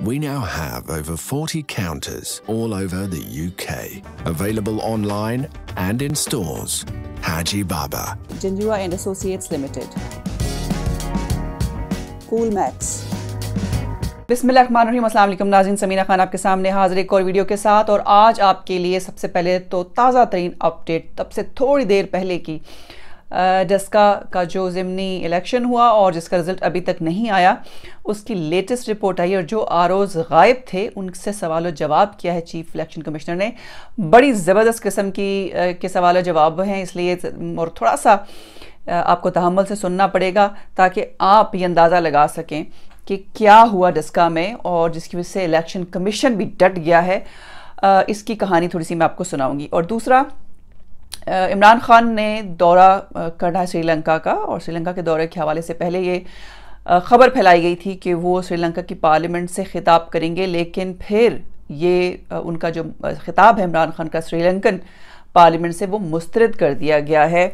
We now have over 40 counters all over the UK, available online and in stores. Haji Baba. Jinjua and Associates Limited. Cool Max. बिसमिल्लाम अल्लाम नाजिन समीना खान आपके सामने हाजिर एक और video के साथ और आज आपके लिए सबसे पहले तो ताज़ा तरीन अपडेट तब से थोड़ी देर पहले की डस्का का जो ज़िमनी इलेक्शन हुआ और जिसका रिज़ल्ट अभी तक नहीं आया उसकी लेटेस्ट रिपोर्ट आई और जो आर गायब थे उनसे सवाल जवाब किया है चीफ इलेक्शन कमिश्नर ने बड़ी ज़बरदस्त किस्म की के सवाल जवाब हैं इसलिए और थोड़ा सा आपको तहमल से सुनना पड़ेगा ताकि आप ये अंदाज़ा लगा सकें कि क्या हुआ डस्का में और जिसकी वजह से इलेक्शन कमीशन भी डट गया है इसकी कहानी थोड़ी सी मैं आपको सुनाऊंगी और दूसरा इमरान खान ने दौरा करना है श्रीलंका का और श्रीलंका के दौरे के हवाले से पहले ये खबर फैलाई गई थी कि वो श्रीलंका की पार्लियामेंट से खिताब करेंगे लेकिन फिर ये उनका जो खिताब है इमरान खान का श्रीलंकन पार्लियामेंट से वो मुस्तरद कर दिया गया है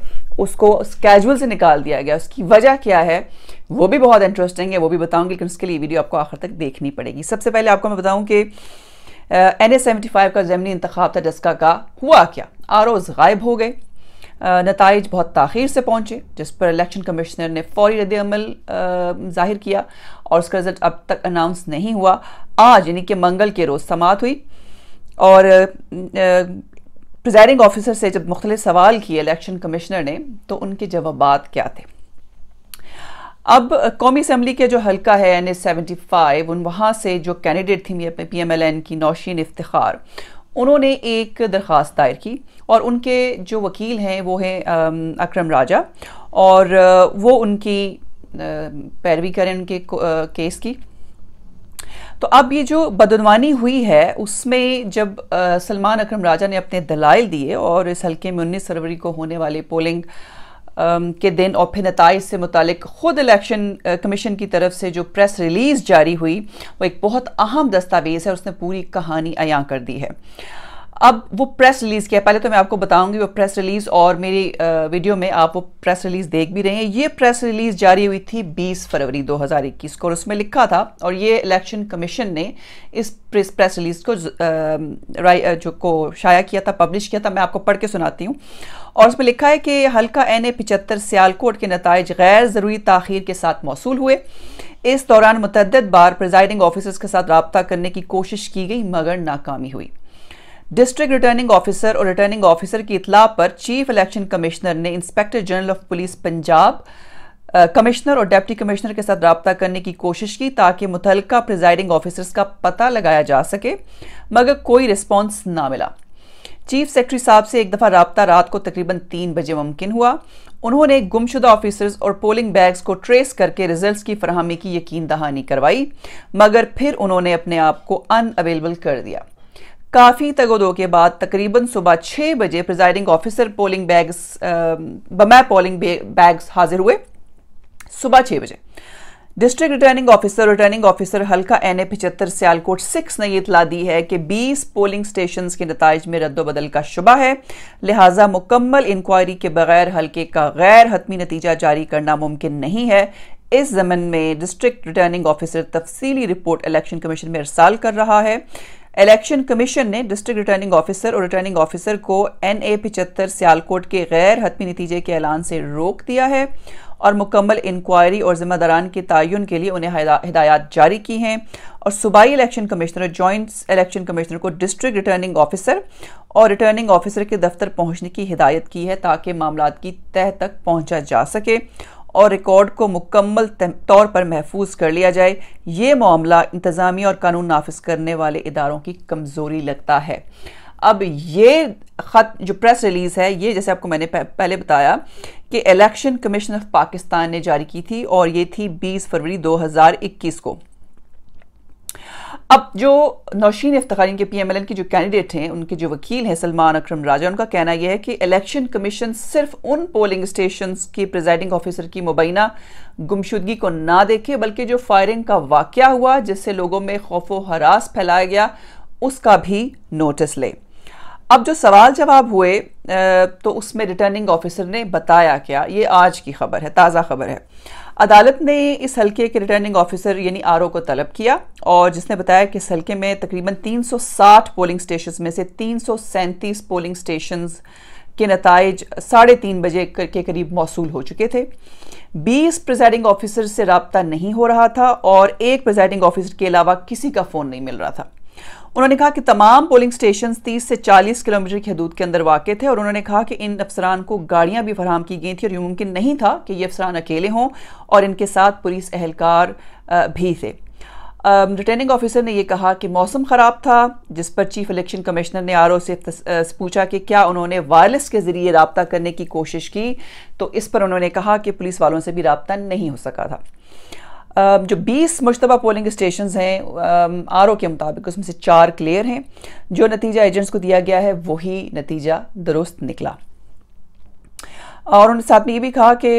उसको स्कैजुअल से निकाल दिया गया उसकी वजह क्या है वो भी बहुत इंटरेस्टिंग है वो भी बताऊंगी लेकिन उसके लिए वीडियो आपको आखिर तक देखनी पड़ेगी सबसे पहले आपको मैं बताऊं कि एन ए सेवेंटी फाइव का जमनी इंतखा था जिसका का हुआ क्या आर ओज़ गायब हो गए नतज बहुत तखीर से पहुँचे जिस पर इलेक्शन कमिश्नर ने फौरी रदल जाहिर किया और उसका रिजल्ट अब तक अनाउंस नहीं हुआ आज यानी कि मंगल के रोज़ समात हुई और प्रिजाइडिंग ऑफिसर से जब मुख्तलिफ सवाल किए इलेक्शन कमिश्नर ने तो उनके जवाब क्या थे अब कौमी असम्बली के जो हल्का है एन एस सेवेंटी फाइव उन वहाँ से जो कैंडिडेट थी पी एम एल एन की नौशीन इफ्तार उन्होंने एक दरख्वास्त दायर की और उनके जो वकील हैं वो हैं अक्रम राजा और वो उनकी पैरवी करें उनके केस की तो अब ये जो बदनवानी हुई है उसमें जब सलमान अक्रम राजा ने अपने दलाइल दिए और इस हल्के में उन्नीस फरवरी को होने वाले पोलिंग के दिन और फिर नतज से मुतक ख़ुद इलेक्शन कमीशन की तरफ से जो प्रेस रिलीज़ जारी हुई वो एक बहुत अहम दस्तावेज़ है उसने पूरी कहानी अयाँ कर दी है अब वो प्रेस रिलीज़ किया पहले तो मैं आपको बताऊंगी वो प्रेस रिलीज़ और मेरी वीडियो में आप वो प्रेस रिलीज़ देख भी रहे हैं ये प्रेस रिलीज़ जारी हुई थी 20 फरवरी 2021 को और उसमें लिखा था और ये इलेक्शन कमीशन ने इस प्रेस प्रेस रिलीज़ को जो को शाया किया था पब्लिश किया था मैं आपको पढ़ के सुनाती हूँ और उसमें लिखा है कि हल्का एन ए पिचहत्तर सियालकोट के नतज गैर ज़रूरी तखिर के साथ मौसू हुए इस दौरान मतदद बार प्रिजाइडिंग ऑफिसर्स के साथ रबता करने की कोशिश की गई मगर नाकामी हुई डिस्ट्रिक्ट रिटर्निंग ऑफिसर और रिटर्निंग ऑफिसर की इतला पर चीफ इलेक्शन कमिश्नर ने inspector general of police Punjab commissioner और डेप्टी कमिश्नर के साथ रबता करने की कोशिश की ताकि मुतल प्रिजाइडिंग ऑफिसर्स का पता लगाया जा सके मगर कोई रिस्पॉन्स ना मिला चीफ सेक्रेटरी साहब से एक दफ़ा रबता रात को तकरीबन तीन बजे मुमकिन हुआ उन्होंने गुमशुदा ऑफिसर्स और पोलिंग बैग्स को ट्रेस करके रिजल्ट्स की फरहमी की यकीन दहानी करवाई मगर फिर उन्होंने अपने आप को अनअवेलेबल कर दिया काफ़ी तगोदो के बाद तकरीबन सुबह छः बजे प्रिजाइडिंग ऑफिसर पोलिंग बैग्स बमै पोलिंग बैग्स हाजिर हुए सुबह छः बजे district returning officer returning officer हल्का एन ए पिचहत्तर सियालकोट सिक्स ने यह इतला दी है कि 20 पोलिंग स्टेशन के नतज में रद्दबदल का शुबा है लिहाजा मुकम्मल इंक्वायरी के बगैर हल्के का गैर हतमी नतीजा जारी करना मुमकिन नहीं है इस जमन में डिस्ट्रिक्ट रिटर्निंग ऑफिसर तफसीली रिपोर्ट इलेक्शन कमीशन में अरसाल कर रहा है इलेक्शन कमीशन ने डिस्ट्रिक्ट रिटर्निंग ऑफिसर और रिटर्निंग ऑफिसर को एन ए पिचहत्तर सियालकोट के गैर हतमी नतीजे के ऐलान से रोक दिया है और मुकम्मल इंक्वायरी और जिम्मेदारान के तयन के लिए उन्हें हिदायत जारी की हैं और सूबाई election commissioner joint election commissioner को डिस्ट्रिक्ट रिटर्निंग ऑफिसर और रिटर्निंग ऑफिसर के दफ्तर पहुंचने की हिदायत की है ताकि मामला की तह तक पहुंचा जा सके और रिकॉर्ड को मुकम्मल तौर पर महफूज कर लिया जाए ये मामला इंतज़ामी और कानून नाफिज करने वाले इदारों की कमज़ोरी लगता है अब ये ख़त जो प्रेस रिलीज़ है ये जैसे आपको मैंने पहले बताया कि इलेक्शन कमीशन ऑफ पाकिस्तान ने जारी की थी और ये थी 20 फरवरी 2021 को अब जो नौशीन इफ्तारी के एन की जो कैंडिडेट हैं उनके जो वकील हैं सलमान अक्रम राजा उनका कहना यह है कि इलेक्शन कमीशन सिर्फ उन पोलिंग स्टेशन की प्रिजाइडिंग ऑफिसर की मुबैना गुमशुदगी को ना देखे बल्कि जो फायरिंग का वाक़ हुआ जिससे लोगों में खौफ व हरास फैलाया गया उसका भी नोटिस ले अब जो सवाल जवाब हुए तो उसमें रिटर्निंग ऑफिसर ने बताया क्या ये आज की खबर है ताज़ा खबर है अदालत ने इस हलके के रिटर्निंग ऑफिसर यानी आर को तलब किया और जिसने बताया कि इस हलके में तकरीबन 360 पोलिंग स्टेशन में से तीन पोलिंग स्टेशन के नतज साढ़े तीन बजे के करीब मौसू हो चुके थे 20 प्रिजाइडिंग ऑफिसर से रबता नहीं हो रहा था और एक प्रिजाइडिंग ऑफिसर के अलावा किसी का फ़ोन नहीं मिल रहा था उन्होंने कहा कि तमाम पोलिंग स्टेशन 30 से 40 किलोमीटर की हदूद के अंदर वाक़ थे और उन्होंने कहा कि इन अफसरान को गाड़ियां भी फराम की गई थी और ये मुमकिन नहीं था कि ये अफसरान अकेले हों और इनके साथ पुलिस एहलकार भी थे रिटर्निंग ऑफिसर ने यह कहा कि मौसम ख़राब था जिस पर चीफ इलेक्शन कमिश्नर ने आर से पूछा कि क्या उन्होंने वायरलेस के ज़रिए रबता करने की कोशिश की तो इस पर उन्होंने कहा कि पुलिस वालों से भी रबता नहीं हो सका था जो 20 मुशतबा पोलिंग स्टेशन हैं आर के मुताबिक उसमें से चार क्लियर हैं जो नतीजा एजेंट्स को दिया गया है वही नतीजा दुरुस्त निकला और उन्होंने साथ में ये भी कहा कि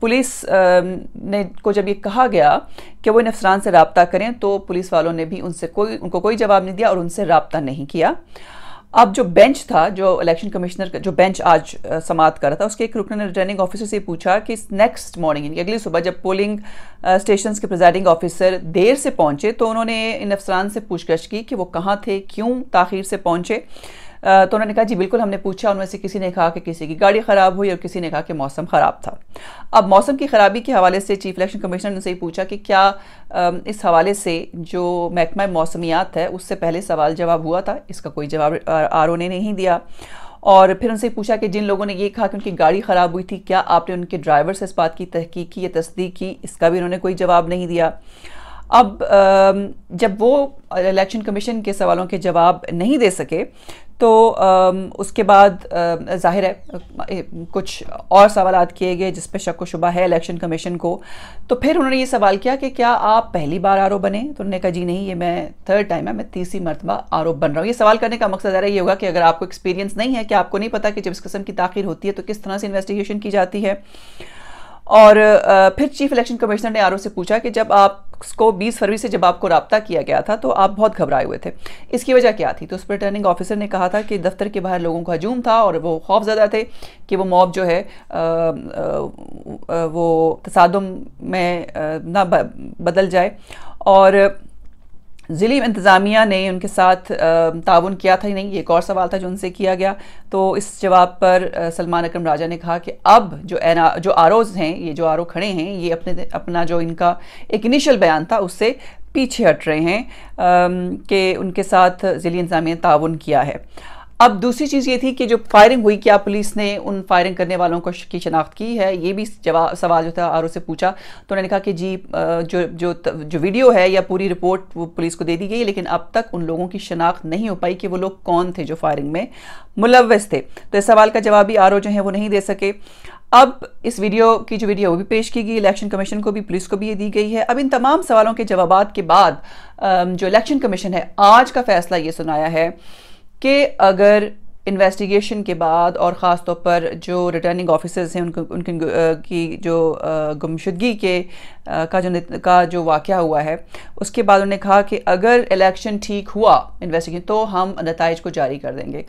पुलिस ने को जब ये कहा गया कि वो इन अफसरान से रबता करें तो पुलिस वालों ने भी उनसे कोई उनको कोई जवाब नहीं दिया और उनसे रबता नहीं किया अब जो बेंच था जो इलेक्शन कमिश्नर का जो बेंच आज समाप्त कर रहा था उसके एक रुकने ने रिटर्निंग ऑफिसर से पूछा कि नेक्स्ट मॉर्निंग यानी अगली सुबह जब पोलिंग स्टेशन के प्रिजाइडिंग ऑफिसर देर से पहुंचे तो उन्होंने इन अफसरान से पूछताछ की कि वो कहाँ थे क्यों ताखिर से पहुंचे तो उन्होंने कहा जी बिल्कुल हमने पूछा उनमें से किसी ने कहा कि किसी की गाड़ी ख़राब हुई और किसी ने कहा कि मौसम ख़राब था अब मौसम की ख़राबी के हवाले से चीफ इलेक्शन कमिश्नर ने उनसे पूछा कि क्या इस हवाले से जो महकमा मौसमियात है उससे पहले सवाल जवाब हुआ था इसका कोई जवाब आर ने नहीं दिया और फिर उनसे पूछा कि जिन लोगों ने ये कहा कि उनकी गाड़ी ख़राब हुई थी क्या आपने उनके ड्राइवर से इस बात की तहकीक की या तस्दीक की इसका भी उन्होंने कोई जवाब नहीं दिया अब जब वो इलेक्शन कमीशन के सवालों के जवाब नहीं दे सके तो उसके बाद जाहिर है कुछ और सवाल किए गए जिस पर शक व शुबा है इलेक्शन कमीशन को तो फिर उन्होंने ये सवाल किया कि क्या आप पहली बार आरोप बने तो उन्होंने कहा जी नहीं ये मैं थर्ड टाइम है मैं तीसरी मरतबा आरोप बन रहा हूँ ये सवाल करने का मकसद ये होगा कि अगर आपको एक्सपीरियंस नहीं है कि आपको नहीं पता कि जब इस किस्म की ताखिर होती है तो किस तरह से इन्वेस्टिगेशन की जाती है और फिर चीफ इलेक्शन कमिश्नर ने आर से पूछा कि जब आप को 20 फरवरी से जब आपको रबता किया गया था तो आप बहुत घबराए हुए थे इसकी वजह क्या थी तो उस रिटर्निंग ऑफिसर ने कहा था कि दफ्तर के बाहर लोगों का हजूम था और वो ज्यादा थे कि वो मॉब जो है आ, आ, वो तसादम में ना बदल जाए और ज़िली इंतज़ामिया ने उनके साथ ताउन किया था ही नहीं ये एक और सवाल था जो उनसे किया गया तो इस जवाब पर सलमान अकरम राजा ने कहा कि अब जो एन जो आर हैं ये जो आर खड़े हैं ये अपने अपना जो इनका एक इनिशियल बयान था उससे पीछे हट रहे हैं कि उनके साथ ज़िली इंतज़ामिया ने ताउन किया है अब दूसरी चीज़ ये थी कि जो फायरिंग हुई क्या पुलिस ने उन फायरिंग करने वालों को की शनाख्त की है ये भी जवाब सवाल जो था आर से पूछा तो उन्होंने कहा कि जी जो जो जो वीडियो है या पूरी रिपोर्ट वो पुलिस को दे दी गई लेकिन अब तक उन लोगों की शनाख्त नहीं हो पाई कि वो लोग कौन थे जो फायरिंग में मुलवस थे तो इस सवाल का जवाब भी आर जो है वो नहीं दे सके अब इस वीडियो की जो वीडियो वो भी पेश की गई इलेक्शन कमीशन को भी पुलिस को भी ये दी गई है अब इन तमाम सवालों के जवाब के बाद जो इलेक्शन कमीशन है आज का फैसला ये सुनाया है कि अगर इन्वेस्टिगेशन के बाद और ख़ास तौर पर जो रिटर्निंग ऑफिसर्स हैं उनको उनकी की जो गुमशुदगी के का जो का जो वाक़ हुआ है उसके बाद उन्होंने कहा कि अगर इलेक्शन ठीक हुआ इन्वेस्टिगेशन तो हम नतज को जारी कर देंगे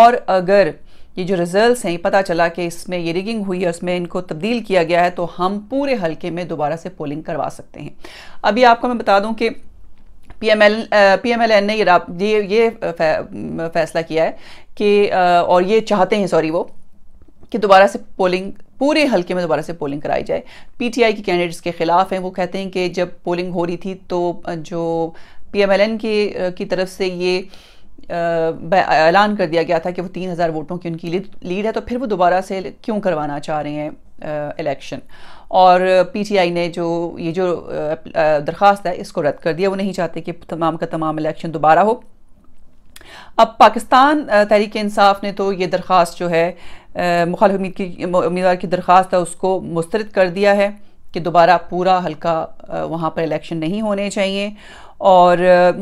और अगर ये जो रिजल्ट्स हैं पता चला कि इसमें ये रिगिंग हुई है उसमें इनको तब्दील किया गया है तो हम पूरे हल्के में दोबारा से पोलिंग करवा सकते हैं अभी आपको मैं बता दूं कि पीएमएल पीएमएलएन ने ये ये फै, फैसला किया है कि और ये चाहते हैं सॉरी वो कि दोबारा से पोलिंग पूरे हल्के में दोबारा से पोलिंग कराई जाए पीटीआई के कैंडिडेट्स के खिलाफ हैं वो कहते हैं कि जब पोलिंग हो रही थी तो जो पीएमएलएन की की तरफ से ये ऐलान कर दिया गया था कि वो तीन हज़ार वोटों की उनकी लीड है तो फिर वो दोबारा से क्यों करवाना चाह रहे हैं इलेक्शन और पीटीआई ने जो ये जो दरख्वास्त है इसको रद्द कर दिया वो नहीं चाहते कि तमाम का तमाम इलेक्शन दोबारा हो अब पाकिस्तान तहरीक इंसाफ ने तो ये दरख्वास्त जो है मुखाल उम्मीद की उम्मीदवार की दरख्वास्त है उसको मुस्तरद कर दिया है कि दोबारा पूरा हल्का वहाँ पर इलेक्शन नहीं होने चाहिए और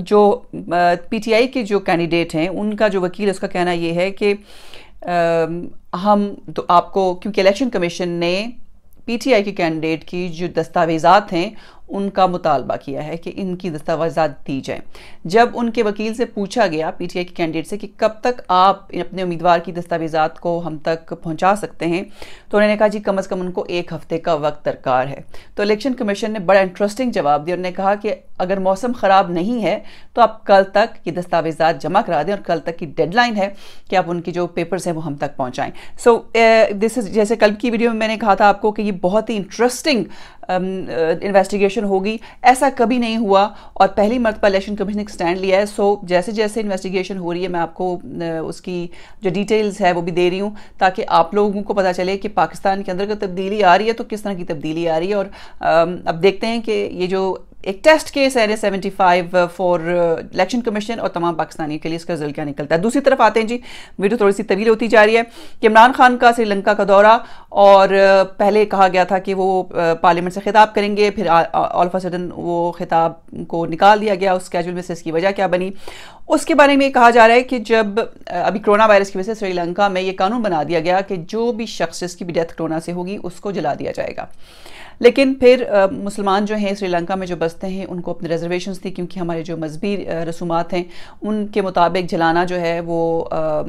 जो पीटीआई के जो कैंडिडेट हैं उनका जो वकील उसका कहना ये है कि हम तो आपको क्योंकि इलेक्शन कमीशन ने पीटीआई के कैंडिडेट की जो दस्तावेजात हैं उनका मुतालबा किया है कि इनकी दस्तावेज़ा दी जाएं जब उनके वकील से पूछा गया पीटीआई के कैंडिडेट से कि कब तक आप अपने उम्मीदवार की दस्तावेजात को हम तक पहुंचा सकते हैं तो उन्होंने कहा जी कम अज़ कम उनको एक हफ्ते का वक्त दरकार है तो इलेक्शन कमीशन ने बड़ा इंटरेस्टिंग जवाब दिया उन्होंने कहा कि अगर मौसम ख़राब नहीं है तो आप कल तक ये दस्तावेजात जमा करा दें और कल तक की डेडलाइन है कि आप उनकी जो पेपर्स हैं वो हम तक पहुँचाएँ सो दिस इज़ जैसे कल की वीडियो में मैंने कहा था आपको कि ये बहुत ही interesting investigation um, uh, investigation होगी ऐसा कभी नहीं हुआ और पहली मरतबा इलेक्शन कमीशन ने स्टैंड लिया है सो जैसे जैसे इन्वेस्टिगेशन हो रही है मैं आपको उसकी जो डिटेल्स है वो भी दे रही हूँ ताकि आप लोगों को पता चले कि पाकिस्तान के अंदर अगर तब्दीली आ रही है तो किस तरह की तब्दीली आ रही है और अब देखते हैं कि ये जो एक टेस्ट केस है seventy five for election commission और तमाम पाकिस्तानियों के लिए इसका रिजल्ट क्या निकलता है दूसरी तरफ आते हैं जी वीडियो तो थोड़ी सी तवील होती जा रही है कि इमरान खान का श्रीलंका का दौरा और पहले कहा गया था कि वो पार्लियामेंट से खिताब करेंगे फिर ऑल ऑफ सडन वो खिताब को निकाल दिया गया उस कैजुअल में से इसकी वजह क्या बनी उसके बारे में कहा जा रहा है कि जब अभी कोरोना वायरस की वजह से श्रीलंका में ये कानून बना दिया गया कि जो भी शख्स जिसकी भी डेथ कोरोना से होगी उसको जला दिया जाएगा लेकिन फिर मुसलमान जो हैं श्रीलंका में जो बसते हैं उनको अपने रिजर्वेशंस थी क्योंकि हमारे जो मजबी रसूमात हैं उनके मुताबिक जलाना जो है वो आ,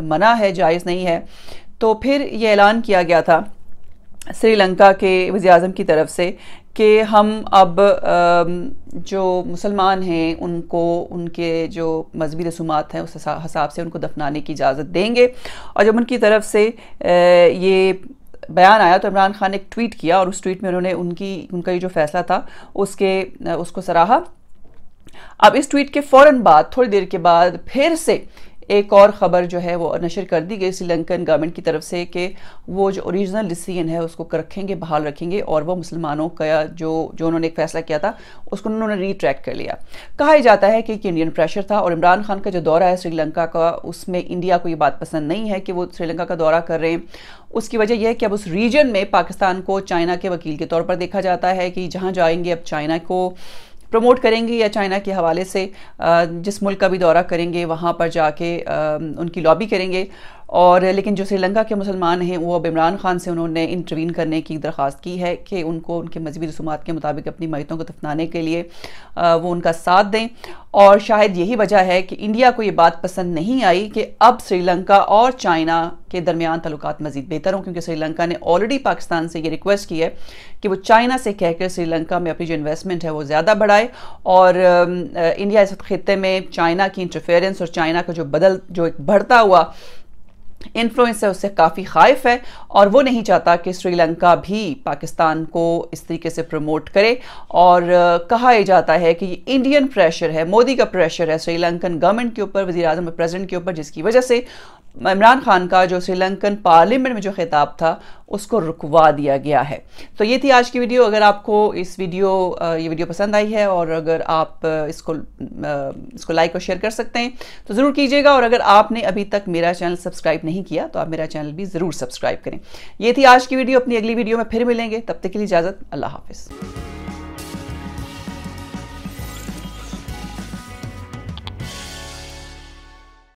मना है जायज़ नहीं है तो फिर ये ऐलान किया गया था श्रीलंका के वज़ी अजम की तरफ से कि हम अब जो मुसलमान हैं उनको उनके जो मजहबी रसूमात हैं उस हिसाब से उनको दफनाने की इजाज़त देंगे और जब उनकी तरफ से ये बयान आया तो इमरान खान ने एक ट्वीट किया और उस ट्वीट में उन्होंने उनकी उनका ये जो फैसला था उसके उसको सराहा अब इस ट्वीट के फ़ौर बाद थोड़ी देर के बाद फिर से एक और ख़बर जो है वो नशर कर दी गई श्रीलंकन गवर्नमेंट की तरफ से कि वो जो ओरिजिनल डिसीजन है उसको रखेंगे बहाल रखेंगे और वो मुसलमानों का जो जो उन्होंने एक फैसला किया था उसको उन्होंने रिट्रैक्ट कर लिया कहा जाता है कि, एक इंडियन प्रेशर था और इमरान खान का जो दौरा है श्रीलंका का उसमें इंडिया को ये बात पसंद नहीं है कि वो श्रीलंका का दौरा कर रहे हैं उसकी वजह यह है कि अब उस रीजन में पाकिस्तान को चाइना के वकील के तौर पर देखा जाता है कि जहाँ जाएंगे अब चाइना को प्रमोट करेंगे या चाइना के हवाले से जिस मुल्क का भी दौरा करेंगे वहाँ पर जाके उनकी लॉबी करेंगे और लेकिन जो श्रीलंका के मुसलमान हैं वो अब इमरान खान से उन्होंने इंटरवीन करने की दरख्वास्त की है कि उनको उनके मजहबी रसूमा के मुताबिक अपनी मैतों को दफनाने के लिए वो उनका साथ दें और शायद यही वजह है कि इंडिया को ये बात पसंद नहीं आई कि अब श्रीलंका और चाइना के दरमियान तल्लक मजीद बेहतर हों क्योंकि श्रीलंका ने ऑलरेडी पाकिस्तान से ये रिक्वेस्ट की है कि वो चाइना से कहकर श्रीलंका में अपनी जो इन्वेस्टमेंट है वो ज़्यादा बढ़ाए और इंडिया इस खत्े में चाइना की इंटरफेरेंस और चाइना का जो बदल जो एक बढ़ता हुआ इन्फ्लुएंस है उससे काफ़ी खाइफ है और वो नहीं चाहता कि श्रीलंका भी पाकिस्तान को इस तरीके से प्रमोट करे और कहा यह जाता है कि इंडियन प्रेशर है मोदी का प्रेशर है श्रीलंकन गवर्नमेंट के ऊपर वजी अजम प्रेजिडेंट के ऊपर जिसकी वजह से इमरान खान का जो श्रीलंकन पार्लियामेंट में जो खिताब था उसको रुकवा दिया गया है तो ये थी आज की वीडियो अगर आपको इस वीडियो ये वीडियो पसंद आई है और अगर आप इसको इसको लाइक और शेयर कर सकते हैं तो ज़रूर कीजिएगा और अगर आपने अभी तक मेरा चैनल सब्सक्राइब नहीं किया तो आप मेरा चैनल भी ज़रूर सब्सक्राइब करें ये थी आज की वीडियो अपनी अगली वीडियो में फिर मिलेंगे तब तक के लिए इजाज़त अल्लाह हाफिज़